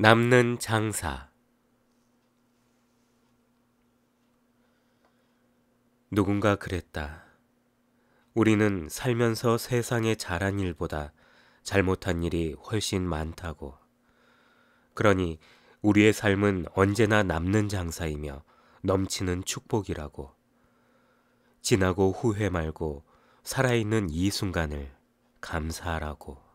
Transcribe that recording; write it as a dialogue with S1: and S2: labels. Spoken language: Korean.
S1: 남는 장사 누군가 그랬다. 우리는 살면서 세상에 잘한 일보다 잘못한 일이 훨씬 많다고. 그러니 우리의 삶은 언제나 남는 장사이며 넘치는 축복이라고. 지나고 후회 말고 살아있는 이 순간을 감사하라고.